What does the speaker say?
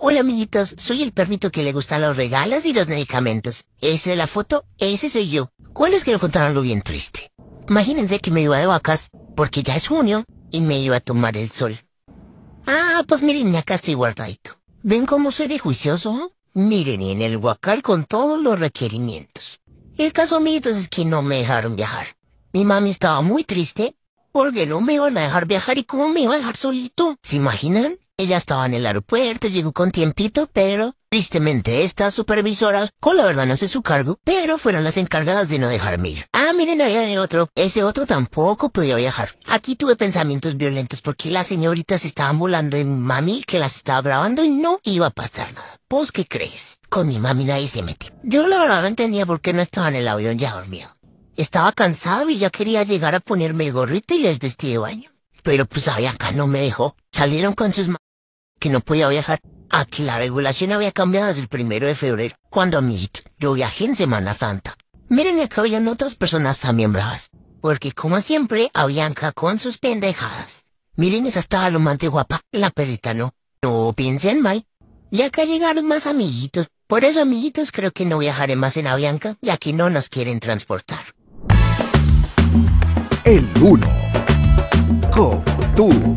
Hola amiguitos, soy el perrito que le gustan los regalos y los medicamentos. Esa es la foto, ese soy yo. ¿Cuál es que le contaron algo bien triste? Imagínense que me iba de vacas, porque ya es junio, y me iba a tomar el sol. Ah, pues miren, acá estoy guardadito. ¿Ven cómo soy de juicioso? Miren, en el huacal con todos los requerimientos. El caso, amiguitos, es que no me dejaron viajar. Mi mami estaba muy triste, porque no me iban a dejar viajar y cómo me iba a dejar solito. ¿Se imaginan? Ella estaba en el aeropuerto, llegó con tiempito, pero tristemente estas supervisoras, con la verdad no sé su cargo, pero fueron las encargadas de no dejarme ir. Ah, miren, había otro. Ese otro tampoco podía viajar. Aquí tuve pensamientos violentos porque las señoritas estaban volando de mi mami que las estaba grabando y no iba a pasar nada. ¿Vos qué crees? Con mi mami nadie se mete. Yo la verdad no entendía por qué no estaba en el avión ya dormido. Estaba cansado y ya quería llegar a ponerme el gorrito y el vestido de baño. Pero pues acá no me dejó. Salieron con sus que no podía viajar. aquí ah, la regulación había cambiado desde el primero de febrero, cuando a mi yo viajé en Semana Santa. Miren acá habían otras personas también bravas, porque como siempre, ...Avianca con sus pendejadas. Miren esa estaba lo más guapa, la perrita no. No piensen mal. Ya acá llegaron más amiguitos. Por eso, amiguitos, creo que no viajaré más en Avianca, ya que no nos quieren transportar. El 1. Como tú.